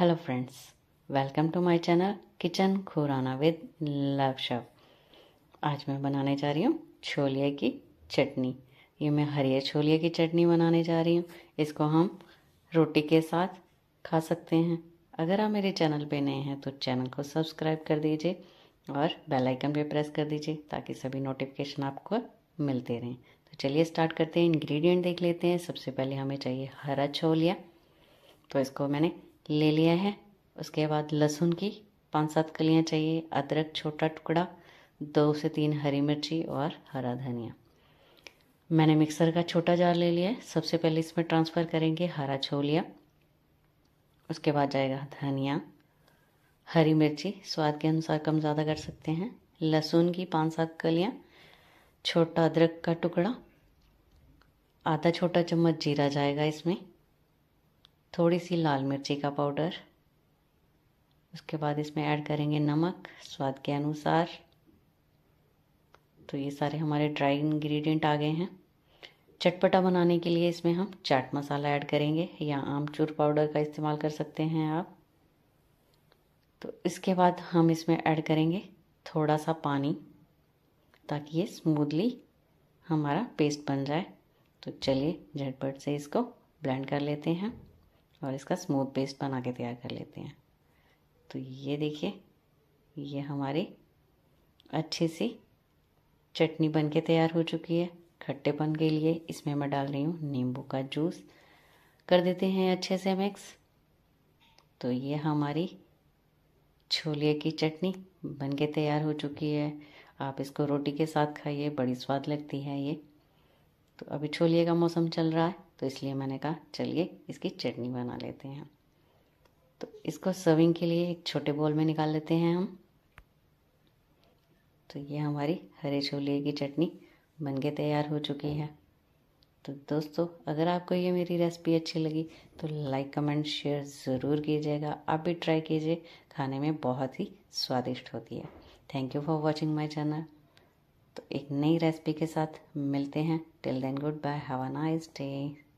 hello friends welcome to my channel kitchen Khurana with love शव आज मैं बनाने जा रही हूँ छोलिए की चटनी ये मैं हरी छोलिए की चटनी बनाने जा रही हूँ इसको हम रोटी के साथ खा सकते हैं अगर आप मेरे चैनल पे नए हैं तो चैनल को सब्सक्राइब कर दीजिए और बेल आइकन पे प्रेस कर दीजिए ताकि सभी नोटिफिकेशन आपको मिलते रहें तो चलिए स्टार्ट करते हैं इन्ग्रीडियंट देख लेते हैं सबसे पहले हमें चाहिए हरा छोलिया तो इसको मैंने ले लिया है उसके बाद लहसुन की पाँच सात कलियाँ चाहिए अदरक छोटा टुकड़ा दो से तीन हरी मिर्ची और हरा धनिया मैंने मिक्सर का छोटा जार ले लिया है सबसे पहले इसमें ट्रांसफ़र करेंगे हरा छोलिया उसके बाद जाएगा धनिया हरी मिर्ची स्वाद के अनुसार कम ज़्यादा कर सकते हैं लहसुन की पाँच सात कलियाँ छोटा अदरक का टुकड़ा आधा छोटा चम्मच जीरा जाएगा इसमें थोड़ी सी लाल मिर्ची का पाउडर उसके बाद इसमें ऐड करेंगे नमक स्वाद के अनुसार तो ये सारे हमारे ड्राई इंग्रेडिएंट आ गए हैं चटपटा बनाने के लिए इसमें हम चाट मसाला ऐड करेंगे या आमचूर पाउडर का इस्तेमाल कर सकते हैं आप तो इसके बाद हम इसमें ऐड करेंगे थोड़ा सा पानी ताकि ये स्मूदली हमारा पेस्ट बन जाए तो चलिए झटपट से इसको ब्लेंड कर लेते हैं और इसका स्मूथ पेस्ट बना के तैयार कर लेते हैं तो ये देखिए ये हमारी अच्छी सी चटनी बन के तैयार हो चुकी है खट्टेपन के लिए इसमें मैं डाल रही हूँ नींबू का जूस कर देते हैं अच्छे से मिक्स तो ये हमारी छोले की चटनी बन के तैयार हो चुकी है आप इसको रोटी के साथ खाइए बड़ी स्वाद लगती है ये तो अभी छोले का मौसम चल रहा है तो इसलिए मैंने कहा चलिए इसकी चटनी बना लेते हैं तो इसको सर्विंग के लिए एक छोटे बोल में निकाल लेते हैं हम तो ये हमारी हरे छोले की चटनी बन के तैयार हो चुकी है तो दोस्तों अगर आपको ये मेरी रेसिपी अच्छी लगी तो लाइक कमेंट शेयर ज़रूर कीजिएगा आप भी ट्राई कीजिए खाने में बहुत ही स्वादिष्ट होती है thank you for watching my channel तो एक नई रेसिपी के साथ मिलते हैं till then goodbye have a nice day